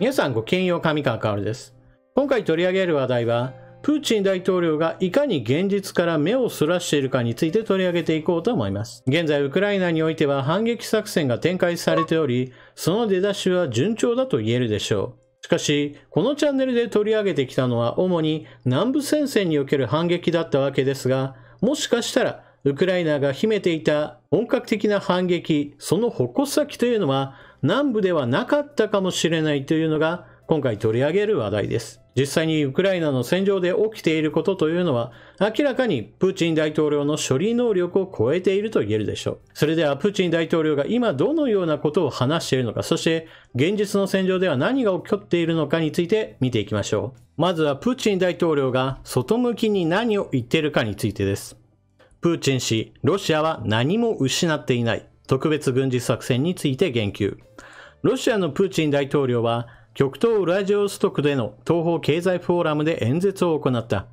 皆さんごきげんよう、上川かおるです。今回取り上げる話題は、プーチン大統領がいかに現実から目をそらしているかについて取り上げていこうと思います。現在、ウクライナにおいては反撃作戦が展開されており、その出だしは順調だと言えるでしょう。しかし、このチャンネルで取り上げてきたのは主に南部戦線における反撃だったわけですが、もしかしたらウクライナが秘めていた本格的な反撃、その矛先というのは南部ではなかったかもしれないというのが今回取り上げる話題です。実際にウクライナの戦場で起きていることというのは明らかにプーチン大統領の処理能力を超えていると言えるでしょう。それではプーチン大統領が今どのようなことを話しているのか、そして現実の戦場では何が起こっているのかについて見ていきましょう。まずはプーチン大統領が外向きに何を言っているかについてです。プーチン氏、ロシアは何も失っていない。特別軍事作戦について言及。ロシアのプーチン大統領は、極東ウラジオストクでの東方経済フォーラムで演説を行った。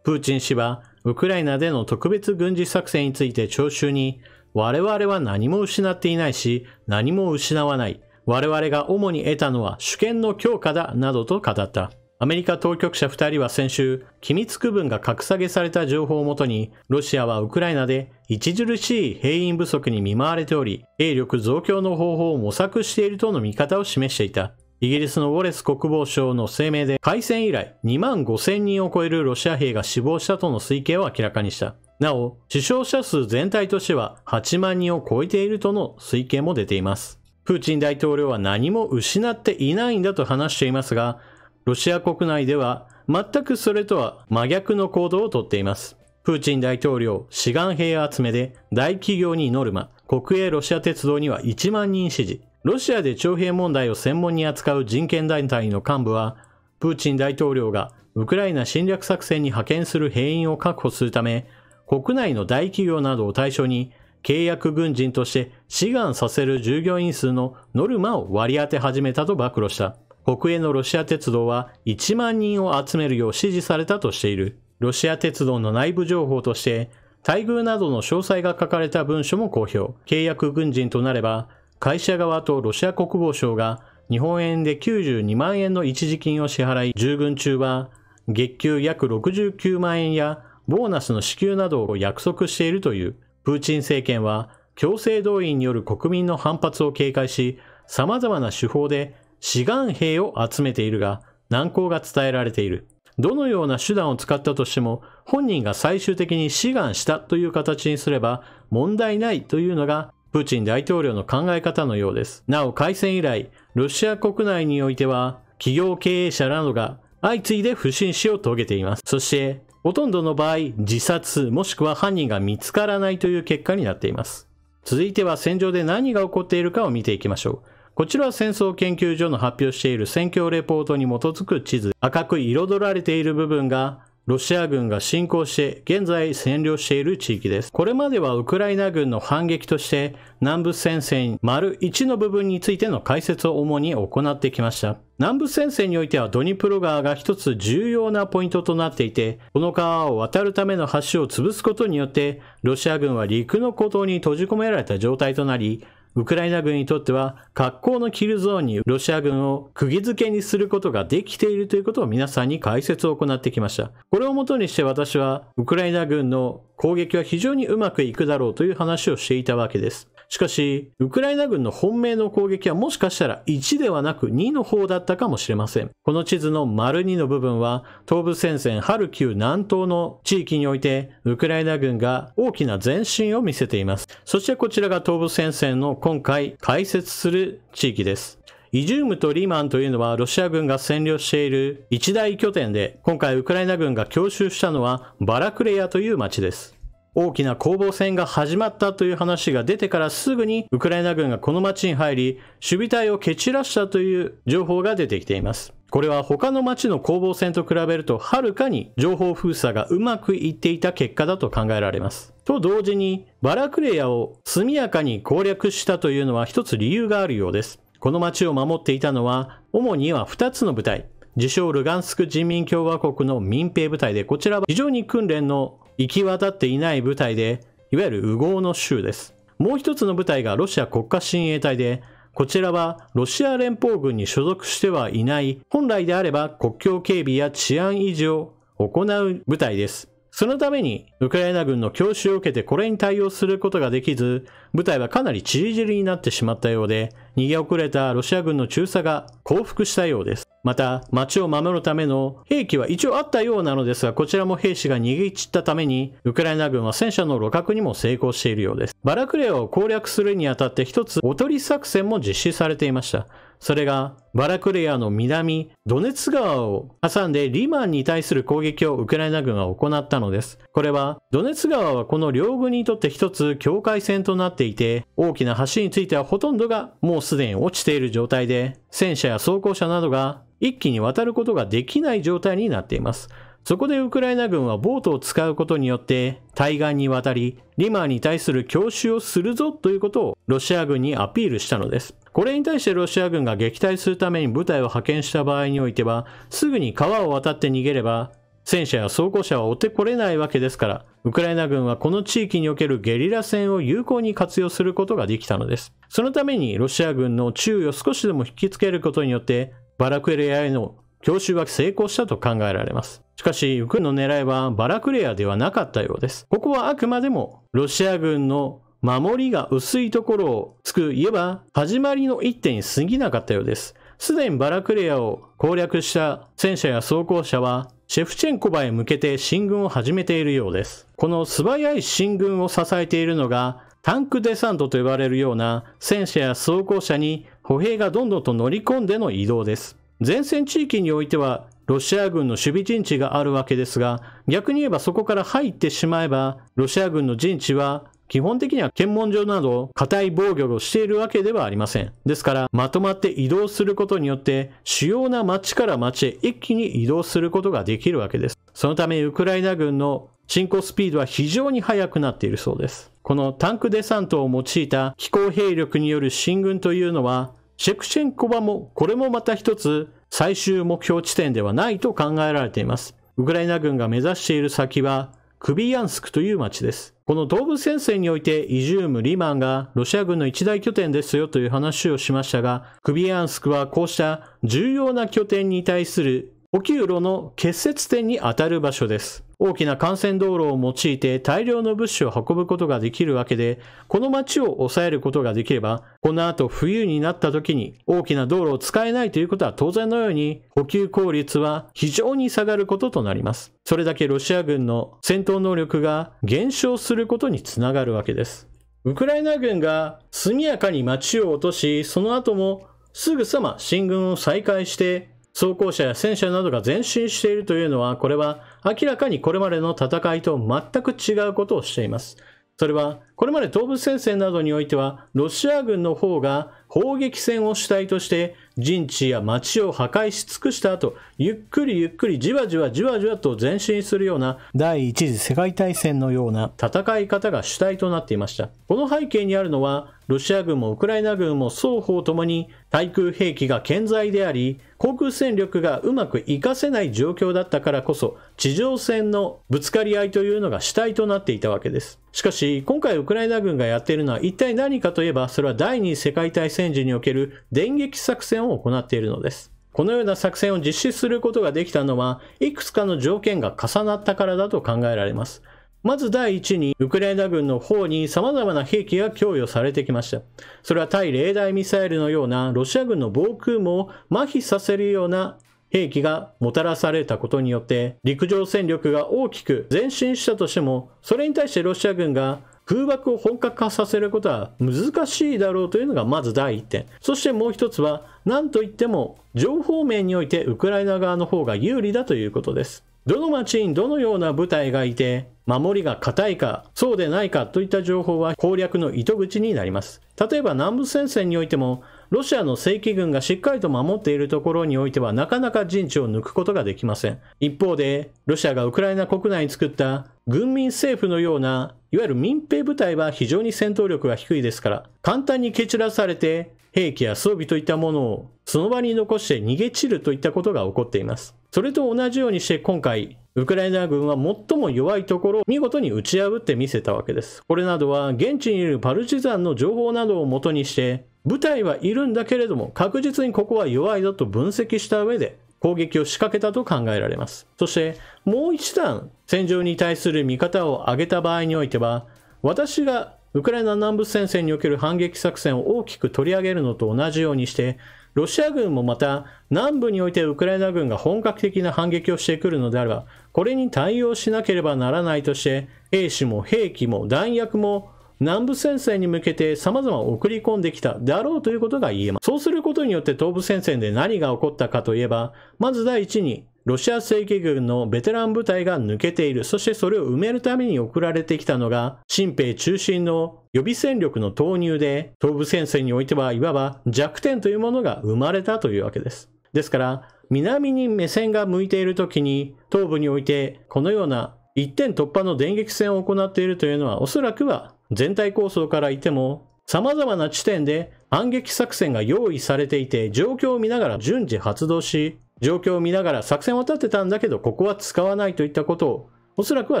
プーチン氏は、ウクライナでの特別軍事作戦について聴衆に、我々は何も失っていないし、何も失わない。我々が主に得たのは主権の強化だ、などと語った。アメリカ当局者2人は先週、機密区分が格下げされた情報をもとに、ロシアはウクライナで著しい兵員不足に見舞われており、兵力増強の方法を模索しているとの見方を示していた。イギリスのウォレス国防相の声明で、開戦以来2万5000人を超えるロシア兵が死亡したとの推計を明らかにした。なお、死傷者数全体としては8万人を超えているとの推計も出ています。プーチン大統領は何も失っていないんだと話していますが、ロシア国内では全くそれとは真逆の行動をとっています。プーチン大統領、志願兵集めで大企業にノルマ、国営ロシア鉄道には1万人支持。ロシアで徴兵問題を専門に扱う人権団体の幹部は、プーチン大統領がウクライナ侵略作戦に派遣する兵員を確保するため、国内の大企業などを対象に契約軍人として志願させる従業員数のノルマを割り当て始めたと暴露した。国営のロシア鉄道は1万人を集めるよう指示されたとしている。ロシア鉄道の内部情報として、待遇などの詳細が書かれた文書も公表。契約軍人となれば、会社側とロシア国防省が日本円で92万円の一時金を支払い、従軍中は月給約69万円やボーナスの支給などを約束しているという。プーチン政権は強制動員による国民の反発を警戒し、様々な手法で志願兵を集めているが、難航が伝えられている。どのような手段を使ったとしても、本人が最終的に志願したという形にすれば問題ないというのが、プーチン大統領の考え方のようです。なお、開戦以来、ロシア国内においては、企業経営者などが相次いで不審死を遂げています。そして、ほとんどの場合、自殺もしくは犯人が見つからないという結果になっています。続いては戦場で何が起こっているかを見ていきましょう。こちらは戦争研究所の発表している戦況レポートに基づく地図。赤く彩られている部分がロシア軍が侵攻して現在占領している地域です。これまではウクライナ軍の反撃として南部戦線丸1の部分についての解説を主に行ってきました。南部戦線においてはドニプロ川が一つ重要なポイントとなっていて、この川を渡るための橋を潰すことによって、ロシア軍は陸の孤島に閉じ込められた状態となり、ウクライナ軍にとっては格好のキルゾーンにロシア軍を釘付けにすることができているということを皆さんに解説を行ってきました。これをもとにして私はウクライナ軍の攻撃は非常にうまくいくだろうという話をしていたわけです。しかし、ウクライナ軍の本命の攻撃はもしかしたら1ではなく2の方だったかもしれません。この地図の丸2の部分は、東部戦線ハルキウ南東の地域において、ウクライナ軍が大きな前進を見せています。そしてこちらが東部戦線の今回解説する地域です。イジュームとリーマンというのはロシア軍が占領している一大拠点で、今回ウクライナ軍が強襲したのはバラクレヤという町です。大きな攻防戦が始まったという話が出てからすぐにウクライナ軍がこの町に入り、守備隊を蹴散らしたという情報が出てきています。これは他の町の攻防戦と比べるとはるかに情報封鎖がうまくいっていた結果だと考えられます。と同時にバラクレヤを速やかに攻略したというのは一つ理由があるようです。この町を守っていたのは主には2つの部隊。自称ルガンスク人民共和国の民兵部隊で、こちらは非常に訓練の行き渡っていない部隊で、いわゆる右合の州です。もう一つの部隊がロシア国家親衛隊で、こちらはロシア連邦軍に所属してはいない、本来であれば国境警備や治安維持を行う部隊です。そのために、ウクライナ軍の教習を受けてこれに対応することができず、部隊はかなり散り散りになってしまったようで、逃げ遅れたロシア軍の中佐が降伏したようです。また、町を守るための兵器は一応あったようなのですが、こちらも兵士が逃げ散ったために、ウクライナ軍は戦車の路獲にも成功しているようです。バラクレアを攻略するにあたって一つ、おとり作戦も実施されていました。それがバラクレアの南、ドネツ川を挟んでリマンに対する攻撃をウクライナ軍が行ったのです。これは、ドネツ川はこの両軍にとって一つ境界線となっていて、大きな橋についてはほとんどがもうすでに落ちている状態で、戦車や装甲車などが一気に渡ることができない状態になっています。そこでウクライナ軍はボートを使うことによって対岸に渡り、リマーに対する強襲をするぞということをロシア軍にアピールしたのです。これに対してロシア軍が撃退するために部隊を派遣した場合においては、すぐに川を渡って逃げれば、戦車や装甲車は追ってこれないわけですから、ウクライナ軍はこの地域におけるゲリラ戦を有効に活用することができたのです。そのためにロシア軍の注意を少しでも引きつけることによって、バラクレアへの強襲は成功したと考えられます。しかし、ウクの狙いはバラクレアではなかったようです。ここはあくまでもロシア軍の守りが薄いところをつく言えば始まりの一手に過ぎなかったようです。すでにバラクレアを攻略した戦車や装甲車はシェフチェンコバへ向けて進軍を始めているようです。この素早い進軍を支えているのがタンクデサントと呼ばれるような戦車や装甲車に歩兵がどんどんと乗り込んでの移動です。前線地域においてはロシア軍の守備陣地があるわけですが、逆に言えばそこから入ってしまえば、ロシア軍の陣地は基本的には検問所など硬い防御をしているわけではありません。ですから、まとまって移動することによって、主要な町から町へ一気に移動することができるわけです。そのため、ウクライナ軍の進行スピードは非常に速くなっているそうです。このタンクデサントを用いた気候兵力による進軍というのは、シェクシェンコバも、これもまた一つ最終目標地点ではないと考えられています。ウクライナ軍が目指している先は、クビヤンスクという町です。この東部戦線においてイジューム、リマンがロシア軍の一大拠点ですよという話をしましたが、クビヤンスクはこうした重要な拠点に対する補給路の結節点にあたる場所です。大きな幹線道路を用いて大量の物資を運ぶことができるわけで、この街を抑えることができれば、この後冬になった時に大きな道路を使えないということは当然のように、補給効率は非常に下がることとなります。それだけロシア軍の戦闘能力が減少することにつながるわけです。ウクライナ軍が速やかに街を落とし、その後もすぐさま進軍を再開して装甲車や戦車などが前進しているというのは、これは明らかにこれまでの戦いと全く違うことをしています。それはこれまで東部戦線などにおいては、ロシア軍の方が砲撃戦を主体として、陣地や街を破壊し尽くした後、ゆっくりゆっくりじわじわじわじわと前進するような、第一次世界大戦のような戦い方が主体となっていました。この背景にあるのは、ロシア軍もウクライナ軍も双方ともに対空兵器が健在であり、航空戦力がうまく活かせない状況だったからこそ、地上戦のぶつかり合いというのが主体となっていたわけです。しかし、今回クライナ軍がやっているのは一体何かといえば、それは第二次世界大戦時における電撃作戦を行っているのです。このような作戦を実施することができたのは、いくつかの条件が重なったからだと考えられます。まず第一に、ウクライナ軍の方に様々な兵器が供与されてきました。それは対例、大ミサイルのようなロシア軍の防空網を麻痺させるような兵器がもたらされたことによって陸上戦力が大きく前進したとしてもそれに対してロシア軍が空爆を本格化させることは難しいだろうというのがまず第1点。そしてもう一つは、何といっても情報面においてウクライナ側の方が有利だということです。どの町にどのような部隊がいて、守りが固いか、そうでないかといった情報は攻略の糸口になります。例えば南部戦線においても、ロシアの正規軍がしっかりと守っているところにおいてはなかなか陣地を抜くことができません。一方で、ロシアがウクライナ国内に作った軍民政府のような、いわゆる民兵部隊は非常に戦闘力が低いですから、簡単に蹴散らされて、兵器や装備といったものをその場に残して逃げ散るといったことが起こっています。それと同じようにして今回、ウクライナ軍は最も弱いところを見事に打ち破ってみせたわけです。これなどは現地にいるパルチザンの情報などをもとにして、部隊はいるんだけれども、確実にここは弱いぞと分析した上で、攻撃を仕掛けたと考えられます。そして、もう一段戦場に対する見方を上げた場合においては、私がウクライナ南部戦線における反撃作戦を大きく取り上げるのと同じようにして、ロシア軍もまた南部においてウクライナ軍が本格的な反撃をしてくるのであれば、これに対応しなければならないとして、兵士も兵器も弾薬も南部戦線に向けて様々送り込んできたであろうということが言えます。そうすることによって東部戦線で何が起こったかといえば、まず第一に、ロシア正規軍のベテラン部隊が抜けている。そしてそれを埋めるために送られてきたのが、新兵中心の予備戦力の投入で、東部戦線においてはいわば弱点というものが生まれたというわけです。ですから、南に目線が向いている時に、東部においてこのような一点突破の電撃戦を行っているというのは、おそらくは全体構想からいても、様々な地点で反撃作戦が用意されていて、状況を見ながら順次発動し、状況を見ながら作戦を立てたんだけど、ここは使わないといったことを、おそらくは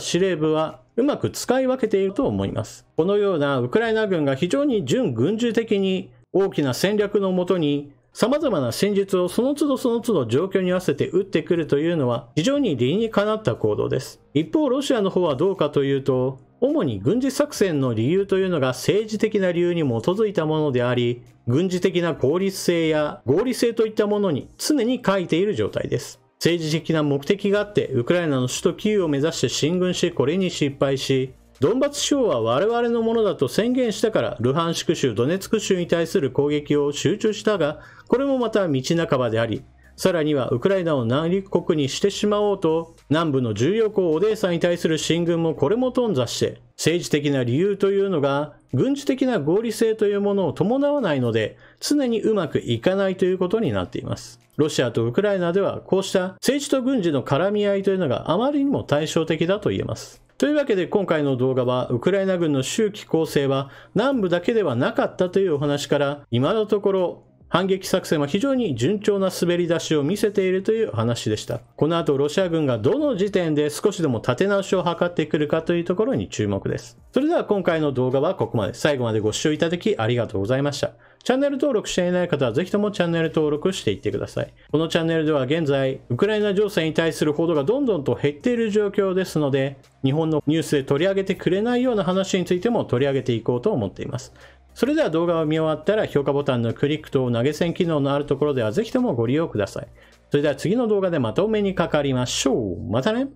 司令部はうまく使い分けていると思います。このようなウクライナ軍が非常に準軍事的に大きな戦略のもとに様々な戦術をその都度その都度状況に合わせて打ってくるというのは非常に理にかなった行動です。一方、ロシアの方はどうかというと、主に軍事作戦の理由というのが政治的な理由に基づいたものであり、軍事的な効率性や合理性といったものに常に書いている状態です。政治的な目的があって、ウクライナの首都キーウを目指して進軍し、これに失敗し、ドンバツ方は我々のものだと宣言したから、ルハンシク州、ドネツク州に対する攻撃を集中したが、これもまた道半ばであり、さらにはウクライナを内陸国にしてしまおうと、南部の重要港オデーサに対する進軍もこれも頓挫して、政治的な理由というのが、軍事的な合理性というものを伴わないので、常にうまくいかないということになっています。ロシアとウクライナでは、こうした政治と軍事の絡み合いというのがあまりにも対照的だと言えます。というわけで今回の動画はウクライナ軍の周期構成は南部だけではなかったというお話から今のところ反撃作戦は非常に順調な滑り出しを見せているという話でした。この後ロシア軍がどの時点で少しでも立て直しを図ってくるかというところに注目です。それでは今回の動画はここまで。最後までご視聴いただきありがとうございました。チャンネル登録していない方はぜひともチャンネル登録していってください。このチャンネルでは現在、ウクライナ情勢に対する報道がどんどんと減っている状況ですので、日本のニュースで取り上げてくれないような話についても取り上げていこうと思っています。それでは動画を見終わったら評価ボタンのクリックと投げ銭機能のあるところではぜひともご利用ください。それでは次の動画でまとめにかかりましょう。またね